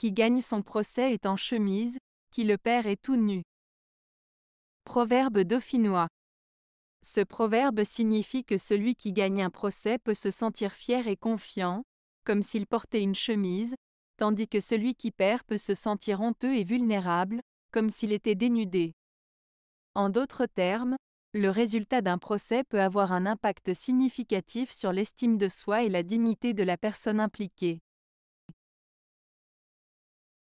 qui gagne son procès est en chemise, qui le perd est tout nu. Proverbe dauphinois. Ce proverbe signifie que celui qui gagne un procès peut se sentir fier et confiant, comme s'il portait une chemise, tandis que celui qui perd peut se sentir honteux et vulnérable, comme s'il était dénudé. En d'autres termes, le résultat d'un procès peut avoir un impact significatif sur l'estime de soi et la dignité de la personne impliquée.